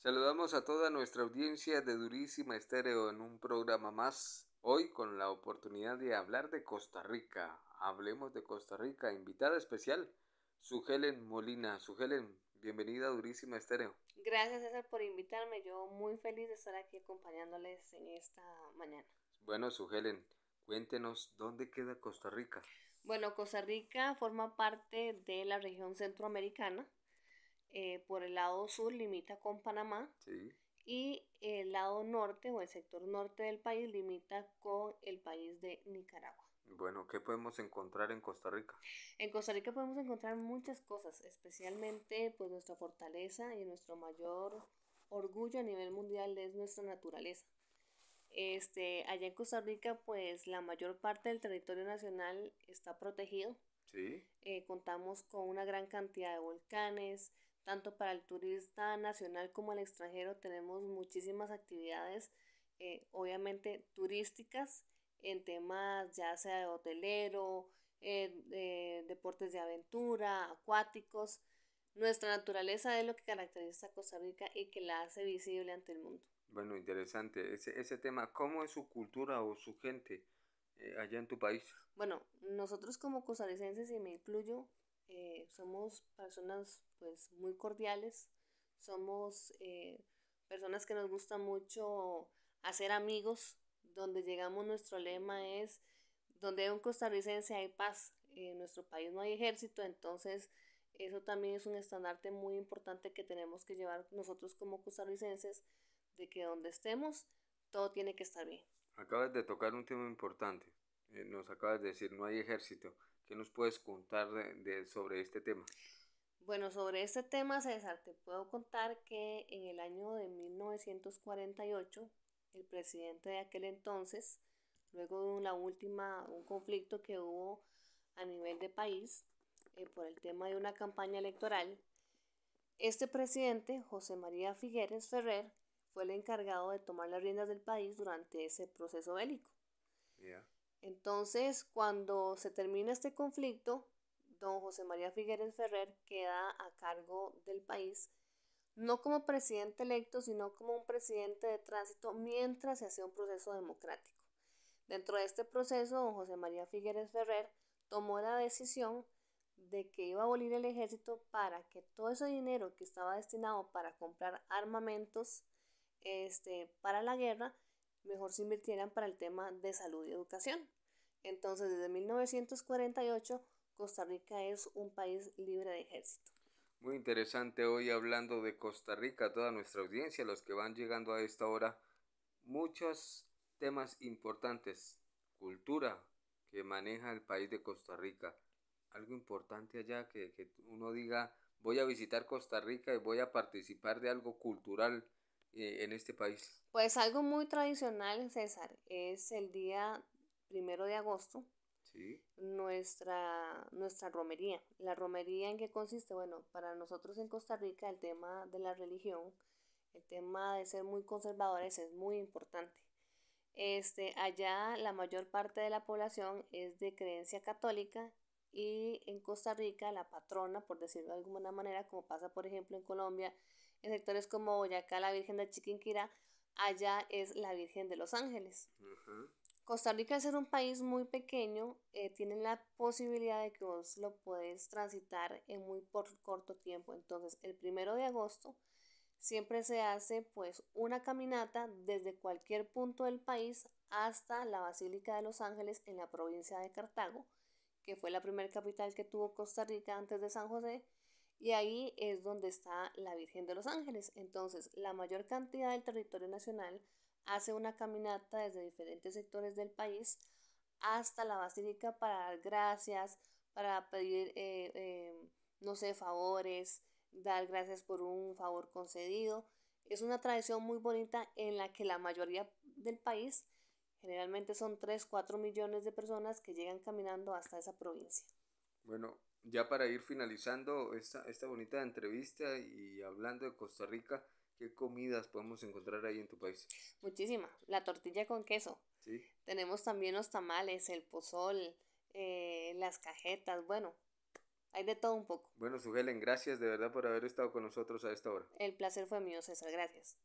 Saludamos a toda nuestra audiencia de Durísima Estéreo en un programa más, hoy con la oportunidad de hablar de Costa Rica. Hablemos de Costa Rica, invitada especial, Helen Molina. Helen, bienvenida a Durísima Estéreo. Gracias César por invitarme, yo muy feliz de estar aquí acompañándoles en esta mañana. Bueno, Helen, cuéntenos dónde queda Costa Rica. Bueno, Costa Rica forma parte de la región centroamericana eh, por el lado sur limita con Panamá y el lado norte o el sector norte del país limita con el país de Nicaragua. Bueno, ¿qué podemos encontrar en Costa Rica? En Costa Rica podemos encontrar muchas cosas, especialmente pues nuestra fortaleza y nuestro mayor orgullo a nivel mundial es nuestra naturaleza. Este, allá en Costa Rica pues la mayor parte del territorio nacional está protegido Sí. Eh, contamos con una gran cantidad de volcanes, tanto para el turista nacional como el extranjero tenemos muchísimas actividades, eh, obviamente turísticas, en temas ya sea de hotelero, eh, deportes de aventura, acuáticos. Nuestra naturaleza es lo que caracteriza a Costa Rica y que la hace visible ante el mundo. Bueno, interesante. Ese, ese tema, ¿cómo es su cultura o su gente? Eh, allá en tu país? Bueno, nosotros como costarricenses, y me incluyo, eh, somos personas pues muy cordiales, somos eh, personas que nos gusta mucho hacer amigos, donde llegamos nuestro lema es, donde hay un costarricense hay paz, en nuestro país no hay ejército, entonces eso también es un estandarte muy importante que tenemos que llevar nosotros como costarricenses, de que donde estemos todo tiene que estar bien. Acabas de tocar un tema importante. Eh, nos acabas de decir, no hay ejército. ¿Qué nos puedes contar sobre este tema? Bueno, sobre este tema, César, te puedo contar que en el año de 1948, el presidente de aquel entonces, luego de una última, un conflicto que hubo a nivel de país eh, por el tema de una campaña electoral, este presidente, José María Figueres Ferrer, fue el encargado de tomar las riendas del país durante ese proceso bélico. Entonces, cuando se termina este conflicto, don José María Figueres Ferrer queda a cargo del país, no como presidente electo, sino como un presidente de tránsito mientras se hace un proceso democrático. Dentro de este proceso, don José María Figueres Ferrer tomó la decisión de que iba a abolir el ejército para que todo ese dinero que estaba destinado para comprar armamentos este, para la guerra, mejor se invirtieran para el tema de salud y educación. Entonces, desde 1948, Costa Rica es un país libre de ejército. Muy interesante hoy hablando de Costa Rica, toda nuestra audiencia, los que van llegando a esta hora, muchos temas importantes, cultura que maneja el país de Costa Rica, algo importante allá que, que uno diga, voy a visitar Costa Rica y voy a participar de algo cultural eh, en este país? Pues algo muy tradicional, César, es el día primero de agosto. Nuestra, nuestra romería. La romería en qué consiste? Bueno, para nosotros en Costa Rica el tema de la religión, el tema de ser muy conservadores es muy importante. Este, allá la mayor parte de la población es de creencia católica y en Costa Rica la patrona, por decirlo de alguna manera, como pasa por ejemplo en Colombia, en sectores como Boyacá, la Virgen de Chiquinquirá, allá es la Virgen de los Ángeles. Costa Rica, es ser un país muy pequeño, eh, tienen la posibilidad de que vos lo puedes transitar en muy por corto tiempo. Entonces, el primero de agosto siempre se hace pues una caminata desde cualquier punto del país hasta la Basílica de los Ángeles en la provincia de Cartago, que fue la primera capital que tuvo Costa Rica antes de San José, y ahí es donde está la Virgen de los Ángeles. Entonces, la mayor cantidad del territorio nacional hace una caminata desde diferentes sectores del país hasta la basílica para dar gracias, para pedir, eh, eh, no sé, favores, dar gracias por un favor concedido. Es una tradición muy bonita en la que la mayoría del país Generalmente son 3, 4 millones de personas que llegan caminando hasta esa provincia. Bueno, ya para ir finalizando esta, esta bonita entrevista y hablando de Costa Rica, ¿qué comidas podemos encontrar ahí en tu país? Muchísima. La tortilla con queso. ¿Sí? Tenemos también los tamales, el pozol, eh, las cajetas, bueno, hay de todo un poco. Bueno, Sugelen, gracias de verdad por haber estado con nosotros a esta hora. El placer fue mío, César, gracias.